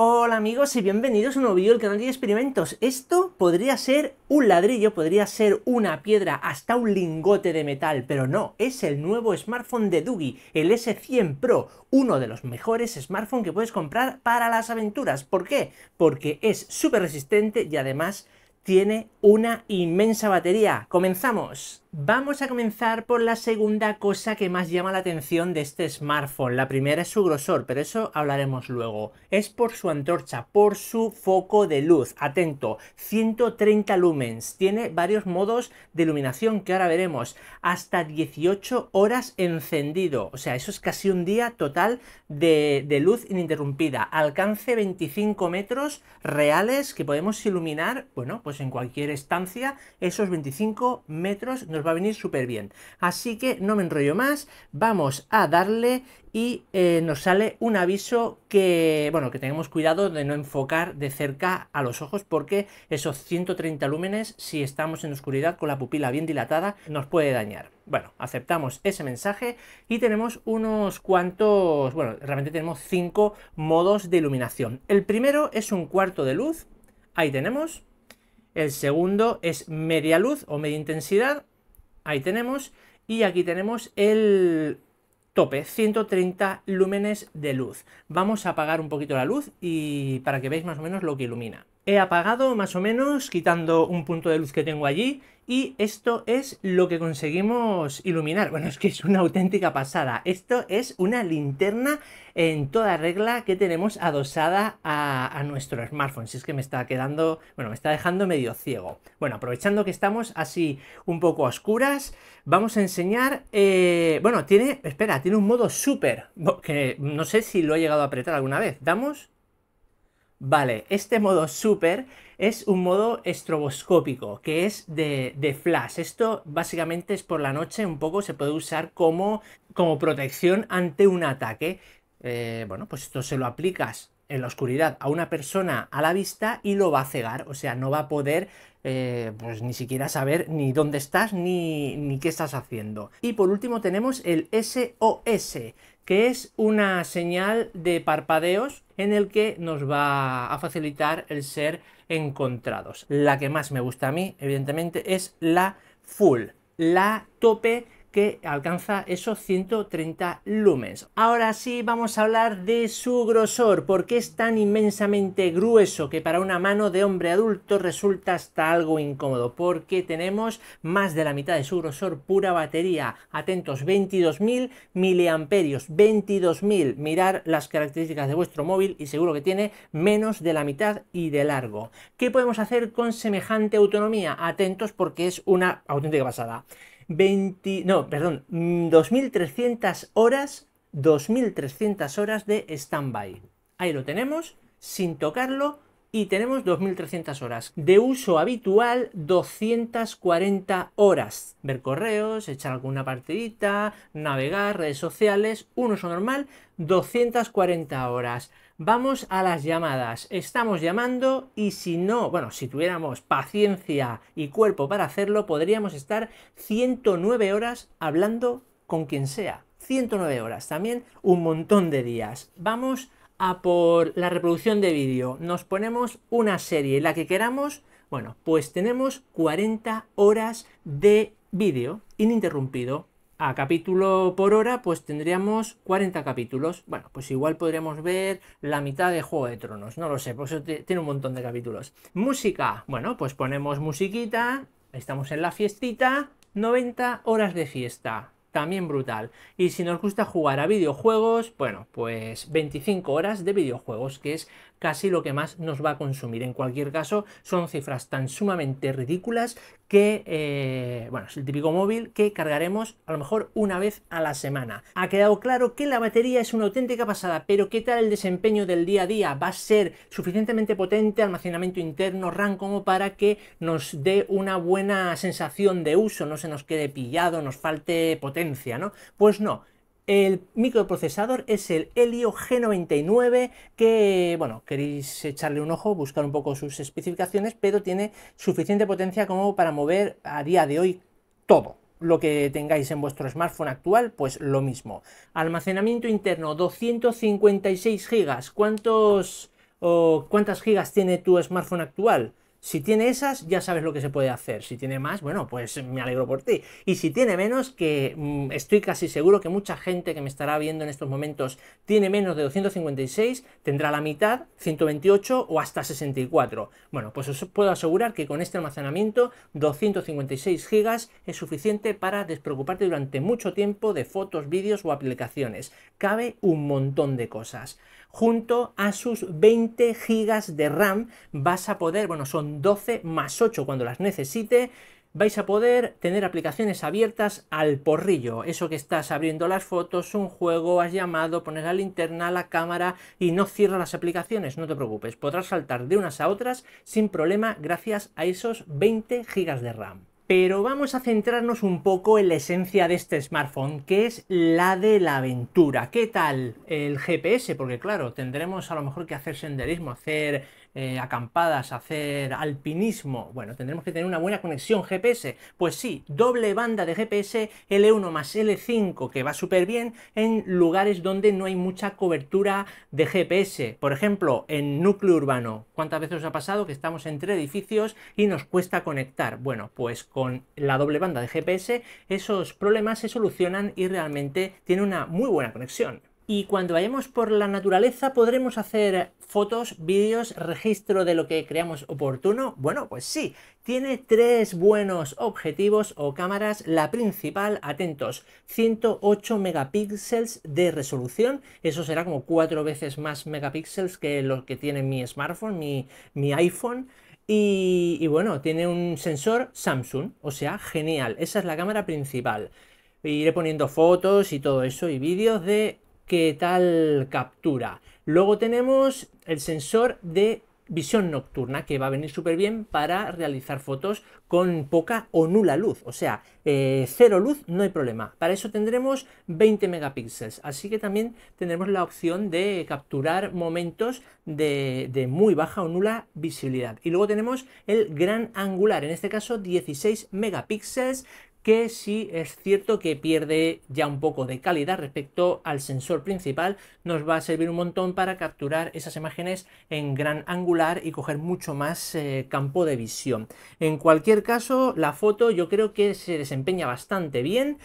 Hola amigos y bienvenidos a un nuevo vídeo del canal de experimentos. Esto podría ser un ladrillo, podría ser una piedra, hasta un lingote de metal, pero no, es el nuevo smartphone de Doogie, el S100 Pro, uno de los mejores smartphones que puedes comprar para las aventuras. ¿Por qué? Porque es súper resistente y además tiene una inmensa batería. ¡Comenzamos! Vamos a comenzar por la segunda cosa que más llama la atención de este smartphone. La primera es su grosor, pero eso hablaremos luego. Es por su antorcha, por su foco de luz. Atento, 130 lumens. Tiene varios modos de iluminación que ahora veremos. Hasta 18 horas encendido. O sea, eso es casi un día total de, luz ininterrumpida. Alcance 25 metros reales que podemos iluminar, bueno, pues en cualquier estancia, esos 25 metros. Nos va a venir súper bien. Así que no me enrollo más, vamos a darle y eh, nos sale un aviso que, bueno, que tengamos cuidado de no enfocar de cerca a los ojos porque esos 130 lúmenes, si estamos en oscuridad con la pupila bien dilatada, nos puede dañar. Bueno, aceptamos ese mensaje y tenemos unos cuantos, bueno, realmente tenemos cinco modos de iluminación. El primero es un cuarto de luz, ahí tenemos. El segundo es media luz o media intensidad, Ahí tenemos. Y aquí tenemos el tope, 130 lúmenes de luz. Vamos a apagar un poquito la luz y para que veáis más o menos lo que ilumina he apagado más o menos, quitando un punto de luz que tengo allí, y esto es lo que conseguimos iluminar. Bueno, es que es una auténtica pasada. Esto es una linterna en toda regla que tenemos adosada a, nuestro smartphone. Si es que me está quedando, bueno, me está dejando medio ciego. Bueno, aprovechando que estamos así un poco a oscuras, vamos a enseñar, eh, bueno, tiene, espera, tiene un modo súper, que no sé si lo he llegado a apretar alguna vez. Damos Vale, este modo super es un modo estroboscópico, que es de, de, flash. Esto básicamente es por la noche, un poco se puede usar como, como protección ante un ataque. Eh, bueno, pues esto se lo aplicas en la oscuridad a una persona a la vista y lo va a cegar, o sea, no va a poder eh, pues ni siquiera saber ni dónde estás ni, ni qué estás haciendo. Y por último tenemos el SOS, que es una señal de parpadeos en el que nos va a facilitar el ser encontrados. La que más me gusta a mí, evidentemente, es la full, la tope que alcanza esos 130 lumens. Ahora sí vamos a hablar de su grosor, porque es tan inmensamente grueso que para una mano de hombre adulto resulta hasta algo incómodo, porque tenemos más de la mitad de su grosor pura batería. Atentos, 22.000 miliamperios, 22.000. Mirar las características de vuestro móvil y seguro que tiene menos de la mitad y de largo. ¿Qué podemos hacer con semejante autonomía? Atentos porque es una auténtica pasada. 20, no, perdón, 2.300 mm, horas, 2.300 horas de standby. Ahí lo tenemos, sin tocarlo, y tenemos 2.300 horas. De uso habitual, 240 horas. Ver correos, echar alguna partidita, navegar, redes sociales, un uso normal, 240 horas. Vamos a las llamadas. Estamos llamando y si no, bueno, si tuviéramos paciencia y cuerpo para hacerlo, podríamos estar 109 horas hablando con quien sea. 109 horas, también un montón de días. Vamos a por la reproducción de vídeo. Nos ponemos una serie, la que queramos. Bueno, pues tenemos 40 horas de vídeo ininterrumpido a capítulo por hora, pues tendríamos 40 capítulos. Bueno, pues igual podríamos ver la mitad de Juego de Tronos, no lo sé, pues tiene un montón de capítulos. Música, bueno, pues ponemos musiquita, estamos en la fiestita, 90 horas de fiesta, también brutal. Y si nos gusta jugar a videojuegos, bueno, pues 25 horas de videojuegos, que es casi lo que más nos va a consumir. En cualquier caso, son cifras tan sumamente ridículas que, eh, bueno, es el típico móvil que cargaremos a lo mejor una vez a la semana. Ha quedado claro que la batería es una auténtica pasada, pero ¿qué tal el desempeño del día a día? ¿Va a ser suficientemente potente, almacenamiento interno, RAM, como para que nos dé una buena sensación de uso, no se nos quede pillado, nos falte potencia, ¿no? Pues no. El microprocesador es el Helio G99 que, bueno, queréis echarle un ojo, buscar un poco sus especificaciones, pero tiene suficiente potencia como para mover a día de hoy todo lo que tengáis en vuestro smartphone actual, pues lo mismo. Almacenamiento interno 256 gigas. cuántas gigas tiene tu smartphone actual? Si tiene esas, ya sabes lo que se puede hacer. Si tiene más, bueno, pues eh, me alegro por ti. Y si tiene menos, que mm, estoy casi seguro que mucha gente que me estará viendo en estos momentos tiene menos de 256, tendrá la mitad, 128 o hasta 64. Bueno, pues os puedo asegurar que con este almacenamiento, 256 gigas es suficiente para despreocuparte durante mucho tiempo de fotos, vídeos o aplicaciones. Cabe un montón de cosas junto a sus 20 gigas de RAM vas a poder, bueno, son 12 más 8 cuando las necesite, vais a poder tener aplicaciones abiertas al porrillo. Eso que estás abriendo las fotos, un juego, has llamado, pones la linterna, la cámara y no cierra las aplicaciones, no te preocupes, podrás saltar de unas a otras sin problema gracias a esos 20 GB de RAM pero vamos a centrarnos un poco en la esencia de este smartphone, que es la de la aventura. ¿Qué tal el GPS? Porque claro, tendremos a lo mejor que hacer senderismo, hacer eh, acampadas, hacer alpinismo. Bueno, tendremos que tener una buena conexión GPS. Pues sí, doble banda de GPS L1 más L5 que va súper bien en lugares donde no hay mucha cobertura de GPS. Por ejemplo, en núcleo urbano. ¿Cuántas veces os ha pasado que estamos entre edificios y nos cuesta conectar? Bueno, pues con la doble banda de GPS esos problemas se solucionan y realmente tiene una muy buena conexión y cuando vayamos por la naturaleza podremos hacer fotos, vídeos, registro de lo que creamos oportuno. Bueno, pues sí, tiene tres buenos objetivos o cámaras. La principal, atentos, 108 megapíxeles de resolución. Eso será como cuatro veces más megapíxeles que los que tiene mi smartphone, mi, mi iPhone. Y, y bueno, tiene un sensor Samsung, o sea, genial. Esa es la cámara principal iré poniendo fotos y todo eso y vídeos de qué tal captura. Luego tenemos el sensor de visión nocturna que va a venir súper bien para realizar fotos con poca o nula luz, o sea, eh, cero luz no hay problema. Para eso tendremos 20 megapíxeles, así que también tendremos la opción de capturar momentos de, de, muy baja o nula visibilidad. Y luego tenemos el gran angular, en este caso 16 megapíxeles, que sí es cierto que pierde ya un poco de calidad respecto al sensor principal, nos va a servir un montón para capturar esas imágenes en gran angular y coger mucho más eh, campo de visión. En cualquier caso, la foto yo creo que se desempeña bastante bien,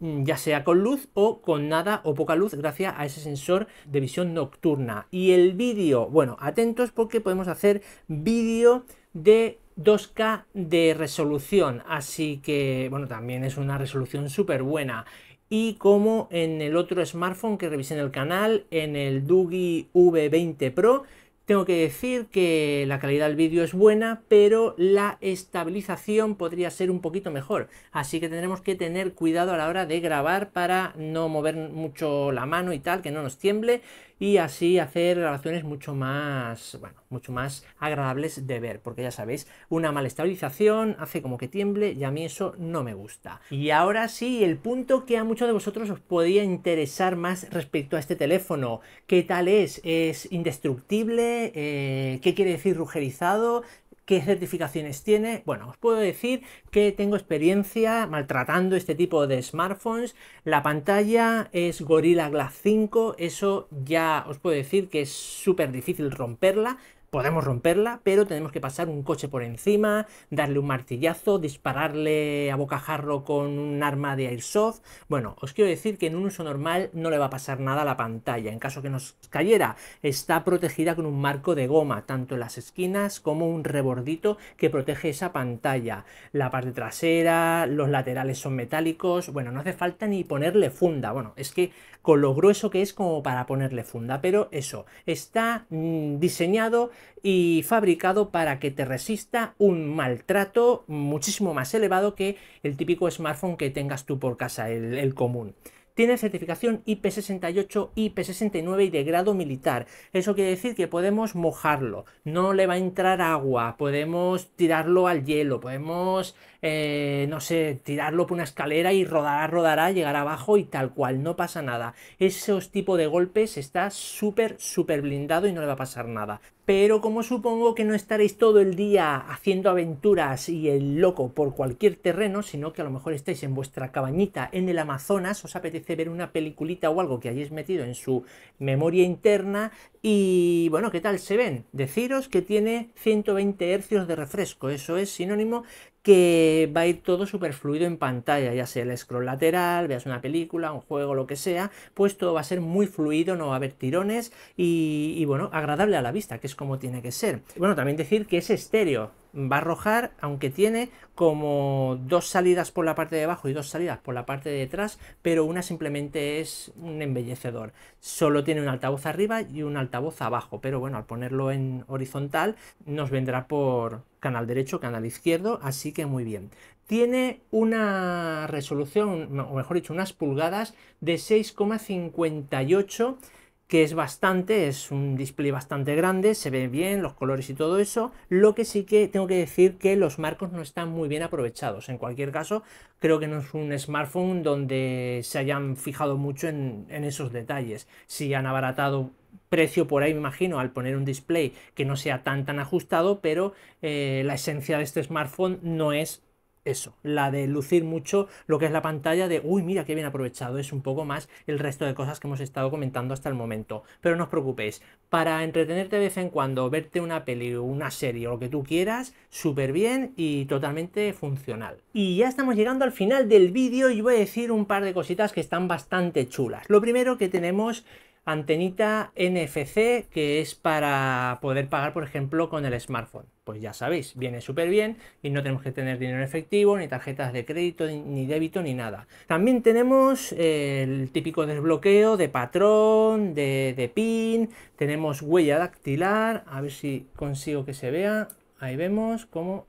mm, ya sea con luz o con nada o poca luz gracias a ese sensor de visión nocturna. Y el vídeo, bueno, atentos porque podemos hacer vídeo de 2K de resolución, así que bueno, también es una resolución súper buena. Y como en el otro smartphone que revisé en el canal, en el Dugi V20 Pro, tengo que decir que la calidad del vídeo es buena, pero la estabilización podría ser un poquito mejor. Así que tendremos que tener cuidado a la hora de grabar para no mover mucho la mano y tal, que no nos tiemble y así hacer relaciones mucho más, bueno, mucho más agradables de ver, porque ya sabéis, una mala estabilización hace como que tiemble y a mí eso no me gusta. Y ahora sí, el punto que a muchos de vosotros os podría interesar más respecto a este teléfono. ¿Qué tal es? ¿Es indestructible? Eh, ¿Qué quiere decir rugerizado? ¿Qué certificaciones tiene? Bueno, os puedo decir que tengo experiencia maltratando este tipo de smartphones. La pantalla es Gorilla Glass 5, eso ya os puedo decir que es súper difícil romperla. Podemos romperla, pero tenemos que pasar un coche por encima, darle un martillazo, dispararle a bocajarro con un arma de airsoft. Bueno, os quiero decir que en un uso normal no le va a pasar nada a la pantalla. En caso que nos cayera, está protegida con un marco de goma, tanto en las esquinas como un rebordito que protege esa pantalla. La parte trasera, los laterales son metálicos. Bueno, no hace falta ni ponerle funda. Bueno, es que con lo grueso que es como para ponerle funda. Pero eso, está mm, diseñado y fabricado para que te resista un maltrato muchísimo más elevado que el típico smartphone que tengas tú por casa, el, común tiene certificación IP68, IP69 y de grado militar. Eso quiere decir que podemos mojarlo, no le va a entrar agua, podemos tirarlo al hielo, podemos eh, no sé, tirarlo por una escalera y rodará, rodará, llegará abajo y tal cual, no pasa nada. Esos tipo de golpes está súper, súper blindado y no le va a pasar nada. Pero como supongo que no estaréis todo el día haciendo aventuras y el loco por cualquier terreno, sino que a lo mejor estáis en vuestra cabañita en el Amazonas, os apetece ver una peliculita o algo que hayáis metido en su memoria interna y bueno, ¿qué tal se ven? Deciros que tiene 120 hercios de refresco, eso es sinónimo que eh, va a ir todo fluido en pantalla, ya sea el scroll lateral, veas una película, un juego, lo que sea, pues todo va a ser muy fluido, no va a haber tirones y bueno, agradable a la vista, que es como tiene que ser. Bueno, también decir que es estéreo, va a arrojar, aunque tiene como dos salidas por la parte de abajo y dos salidas por la parte de atrás, pero una simplemente es un embellecedor. Solo tiene un altavoz arriba y un altavoz abajo, pero bueno, al ponerlo en horizontal nos vendrá por canal derecho, canal izquierdo, así que muy bien. Tiene una resolución, o mejor dicho, unas pulgadas de 6,58 que es bastante, es un display bastante grande, se ve bien los colores y todo eso, lo que sí que tengo que decir que los marcos no están muy bien aprovechados, en cualquier caso creo que no es un smartphone donde se hayan fijado mucho en, esos detalles, si han abaratado precio por ahí me imagino al poner un display que no sea tan tan ajustado pero eh, la esencia de este smartphone no es eso, la de lucir mucho lo que es la pantalla de, uy, mira qué bien aprovechado, es un poco más el resto de cosas que hemos estado comentando hasta el momento. Pero no os preocupéis, para entretenerte de vez en cuando, verte una peli o una serie o lo que tú quieras, súper bien y totalmente funcional. Y ya estamos llegando al final del vídeo y voy a decir un par de cositas que están bastante chulas. Lo primero que tenemos Antenita NFC que es para poder pagar, por ejemplo, con el smartphone. Pues ya sabéis, viene súper bien y no tenemos que tener dinero en efectivo, ni tarjetas de crédito, ni débito, ni nada. También tenemos eh, el típico desbloqueo de patrón, de, de pin, tenemos huella dactilar, a ver si consigo que se vea. Ahí vemos cómo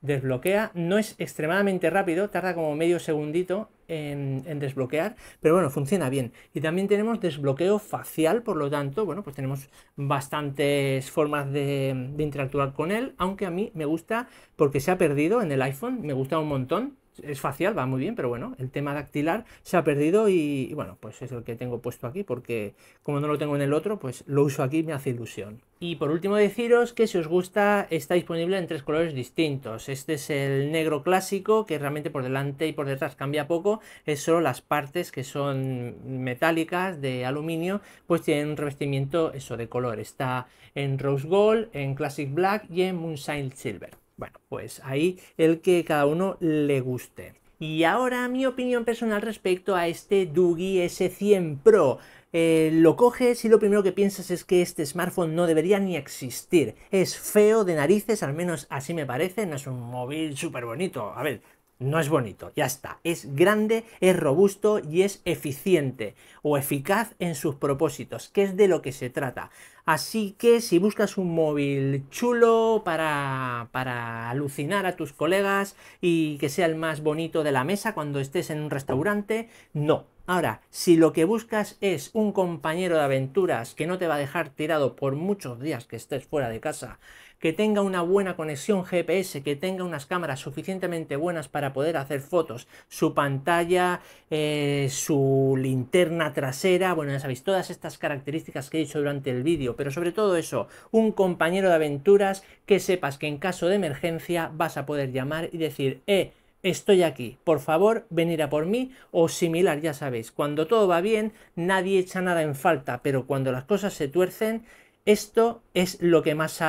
desbloquea. No es extremadamente rápido, tarda como medio segundito en, desbloquear, pero bueno, funciona bien. Y también tenemos desbloqueo facial, por lo tanto, bueno, pues tenemos bastantes formas de, de interactuar con él, aunque a mí me gusta porque se ha perdido en el iPhone, me gusta un montón es facial, va muy bien, pero bueno, el tema dactilar se ha perdido y, bueno, pues es el que tengo puesto aquí porque como no lo tengo en el otro, pues lo uso aquí y me hace ilusión. Y por último deciros que si os gusta está disponible en tres colores distintos. Este es el negro clásico que realmente por delante y por detrás cambia poco, es solo las partes que son metálicas de aluminio, pues tienen un revestimiento eso de color. Está en Rose Gold, en Classic Black y en Moonshine Silver. Bueno, pues ahí el que cada uno le guste. Y ahora mi opinión personal respecto a este Doogie S100 Pro. Eh, lo coges y lo primero que piensas es que este smartphone no debería ni existir. Es feo de narices, al menos así me parece, no es un móvil súper bonito. A ver, no es bonito, ya está. Es grande, es robusto y es eficiente o eficaz en sus propósitos, que es de lo que se trata. Así que si buscas un móvil chulo para, para alucinar a tus colegas y que sea el más bonito de la mesa cuando estés en un restaurante, no, Ahora, si lo que buscas es un compañero de aventuras que no te va a dejar tirado por muchos días que estés fuera de casa, que tenga una buena conexión GPS, que tenga unas cámaras suficientemente buenas para poder hacer fotos, su pantalla, eh, su linterna trasera, bueno, ya sabéis, todas estas características que he dicho durante el vídeo, pero sobre todo eso, un compañero de aventuras que sepas que en caso de emergencia vas a poder llamar y decir, eh, estoy aquí, por favor, venir a por mí o similar, ya sabéis, cuando todo va bien, nadie echa nada en falta, pero cuando las cosas se tuercen, esto es lo que más,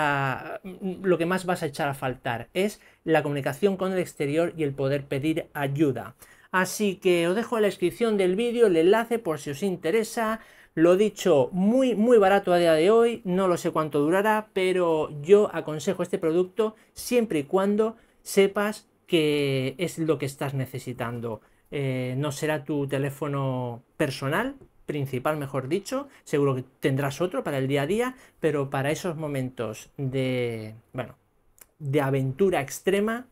lo que más vas a echar a faltar, es la comunicación con el exterior y el poder pedir ayuda. Así que os dejo en la descripción del vídeo el enlace por si os interesa. Lo dicho, muy muy barato a día de hoy, no lo sé cuánto durará, pero yo aconsejo este producto siempre y cuando sepas que es lo que estás necesitando. Eh, no será tu teléfono personal, principal, mejor dicho. Seguro que tendrás otro para el día a día, pero para esos momentos de, bueno, de aventura extrema,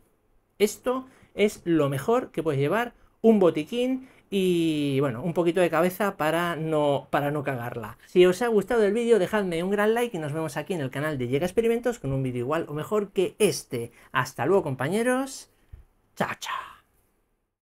esto es lo mejor que puedes llevar, un botiquín y, bueno, un poquito de cabeza para no, para no cagarla. Si os ha gustado el vídeo, dejadme un gran like y nos vemos aquí en el canal de Llega Experimentos con un vídeo igual o mejor que este. Hasta luego, compañeros. Cha-cha.